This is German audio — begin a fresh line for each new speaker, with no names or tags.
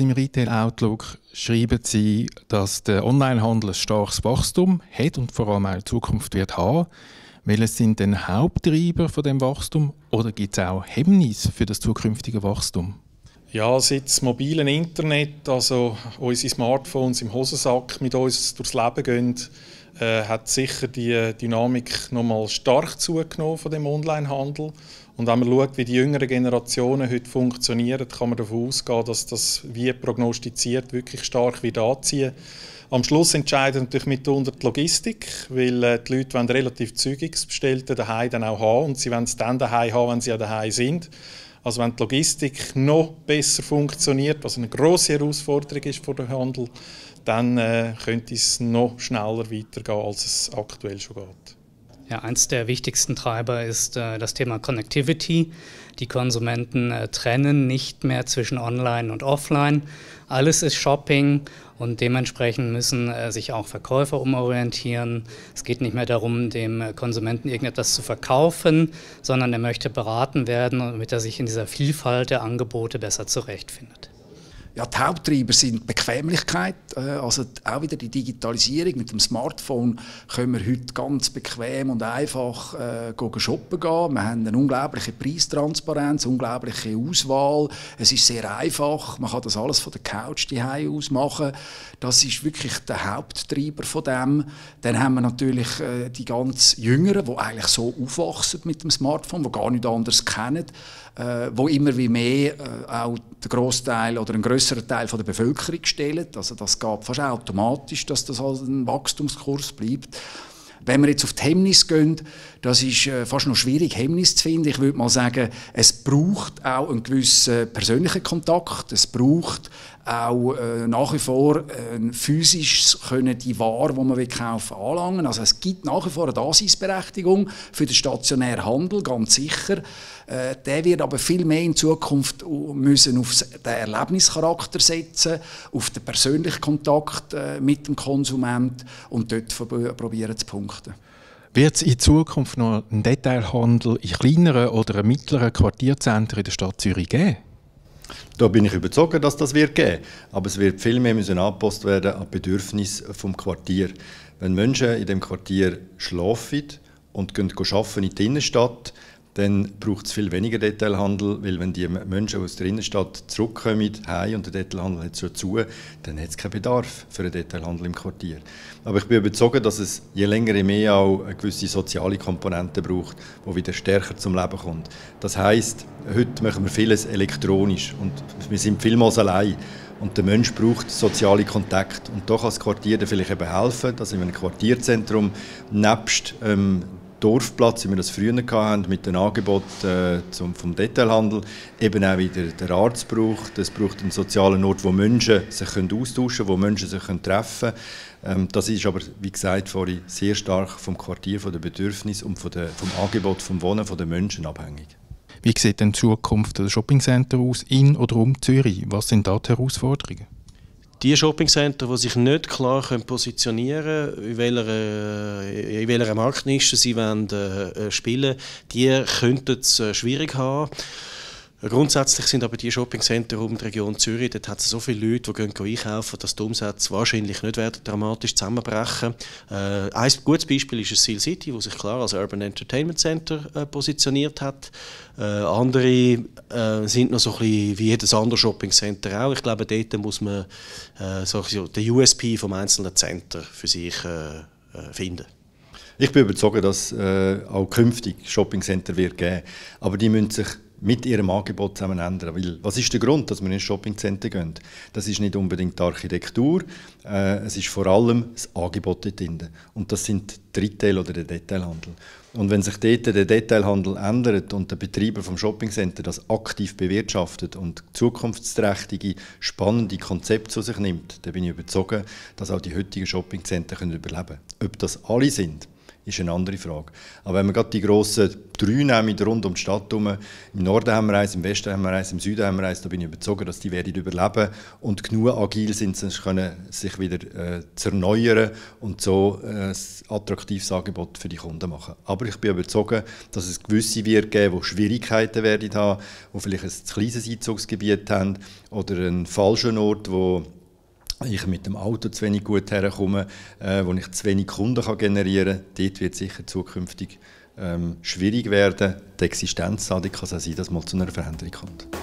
im Retail Outlook schreiben Sie, dass der Onlinehandel ein starkes Wachstum hat und vor allem auch in Zukunft wird haben. Welches sind denn Haupttreiber von dem Wachstum oder gibt es auch Hemmnisse für das zukünftige Wachstum?
Ja, seit dem mobilen Internet, also unsere Smartphones im Hosensack mit uns durchs Leben gehen, äh, hat sicher die Dynamik nochmal stark zugenommen von dem Onlinehandel und wenn man schaut, wie die jüngeren Generationen heute funktionieren, kann man davon ausgehen, dass das, wie prognostiziert, wirklich stark wieder anziehen am Schluss entscheidet natürlich mitunter die Logistik, weil äh, die Leute wollen relativ zügig das Bestellte daheim dann auch haben und sie wollen es dann daheim haben, wenn sie ja daheim sind. Also wenn die Logistik noch besser funktioniert, was eine große Herausforderung ist für den Handel, dann äh, könnte es noch schneller weitergehen, als es aktuell schon geht.
Ja, eins der wichtigsten Treiber ist äh, das Thema Connectivity. Die Konsumenten äh, trennen nicht mehr zwischen Online und Offline. Alles ist Shopping und dementsprechend müssen äh, sich auch Verkäufer umorientieren. Es geht nicht mehr darum, dem äh, Konsumenten irgendetwas zu verkaufen, sondern er möchte beraten werden, damit er sich in dieser Vielfalt der Angebote besser zurechtfindet.
Ja, die Haupttreiber sind Bequemlichkeit, äh, also auch wieder die Digitalisierung. Mit dem Smartphone können wir heute ganz bequem und einfach äh, shoppen gehen. Wir haben eine unglaubliche Preistransparenz, eine unglaubliche Auswahl. Es ist sehr einfach, man kann das alles von der Couch zu Hause aus machen. Das ist wirklich der Haupttreiber von dem. Dann haben wir natürlich äh, die ganz Jüngeren, die eigentlich so aufwachsen mit dem Smartphone, die gar nichts anderes kennen, äh, wo immer wie mehr äh, auch der Großteil oder ein größerer größeren Teil der Bevölkerung stellen. Also das geht fast automatisch, dass das ein Wachstumskurs bleibt. Wenn wir jetzt auf die Hemmnisse gehen, das ist äh, fast noch schwierig, Hemmnis zu finden. Ich würde mal sagen, es braucht auch einen gewissen persönlichen Kontakt. Es braucht auch äh, nach wie vor äh, physisch können die Ware, die man will kaufen will, anlangen. Also es gibt nach wie vor eine Daseinsberechtigung für den stationären Handel, ganz sicher. Äh, der wird aber viel mehr in Zukunft müssen auf den Erlebnischarakter setzen, auf den persönlichen Kontakt äh, mit dem Konsument und dort probieren zu punkten.
Wird es in Zukunft noch einen Detailhandel in kleineren
oder mittleren Quartierzentren in der Stadt Zürich geben? Da bin ich überzeugt, dass das wird geben. Aber es wird viel mehr müssen angepasst werden an Bedürfnis vom Quartier. Wenn Menschen in dem Quartier schlafen und arbeiten in die Innenstadt, arbeiten, dann braucht es viel weniger Detailhandel, weil wenn die Menschen aus der Innenstadt zurückkommen heim und der Detailhandel hat schon zu, dann hat es keinen Bedarf für einen Detailhandel im Quartier. Aber ich bin überzeugt, dass es je länger je mehr auch eine gewisse soziale Komponente braucht, die wieder stärker zum Leben kommt. Das heißt, heute machen wir vieles elektronisch und wir sind vielmals allein. Und der Mensch braucht soziale Kontakt. Und da kann das Quartier dann vielleicht eben helfen, dass in einem Quartierzentrum nebst ähm, Dorfplatz, wie wir das früher hatten, mit dem Angebot äh, zum, vom Detailhandel, eben auch wieder der Arzt braucht. Es braucht einen sozialen Ort, wo Menschen sich können austauschen können, wo Menschen sich können treffen können. Ähm, das ist aber, wie gesagt, vorhin sehr stark vom Quartier, von den Bedürfnissen und von der, vom Angebot, vom Wohnen der Menschen abhängig.
Wie sieht denn die Zukunft der Shoppingcenter aus in oder um Zürich? Was sind da die Herausforderungen?
die Shoppingcenter, die sich nicht klar positionieren können, in welcher, äh, in welcher Marktnische sie wollen, äh, spielen wollen, die könnten es äh, schwierig haben. Grundsätzlich sind aber die Shoppingcenter um die Region Zürich, dort hat es so viele Leute, die gehen einkaufen, dass die Umsätze wahrscheinlich nicht werden dramatisch zusammenbrechen werden. Äh, ein gutes Beispiel ist Seal City, das sich klar als Urban Entertainment Center äh, positioniert hat. Äh, andere äh, sind noch so ein bisschen wie jedes andere Shoppingcenter auch. Ich glaube, dort muss man äh, so den USP vom einzelnen Center für sich äh, finden.
Ich bin überzeugt, dass äh, auch künftig Shoppingcenter wird geben. Aber die müssen sich mit ihrem Angebot zusammen ändern. Weil, was ist der Grund, dass man ins Shoppingcenter gehen? Das ist nicht unbedingt die Architektur, äh, es ist vor allem das Angebot dort Und das sind die Drittel oder der Detailhandel. Und wenn sich dort der Detailhandel ändert und der Betreiber vom Shoppingcenter das aktiv bewirtschaftet und zukunftsträchtige, spannende Konzepte zu sich nimmt, dann bin ich überzeugt, dass auch die heutigen Shoppingcenter überleben können. Ob das alle sind, ist eine andere Frage. Aber wenn wir gerade die grossen drei nehmen, rund um die Stadt herum, im Norden haben wir eins, im Westen haben wir eins, im Süden haben wir eins, da bin ich überzeugt, dass die werden überleben und genug agil sind, sonst können sich wieder äh, erneuern und so äh, ein attraktives Angebot für die Kunden machen. Aber ich bin überzeugt, dass es gewisse wird geben, die Schwierigkeiten werden haben, die vielleicht ein zu kleines Einzugsgebiet haben oder einen falschen Ort, wo ich mit dem Auto zu wenig gut herkomme, äh, wo ich zu wenig Kunden kann generieren kann, dort wird sicher zukünftig ähm, schwierig werden, die Existenz. kann es auch sein, dass mal zu einer Veränderung kommt.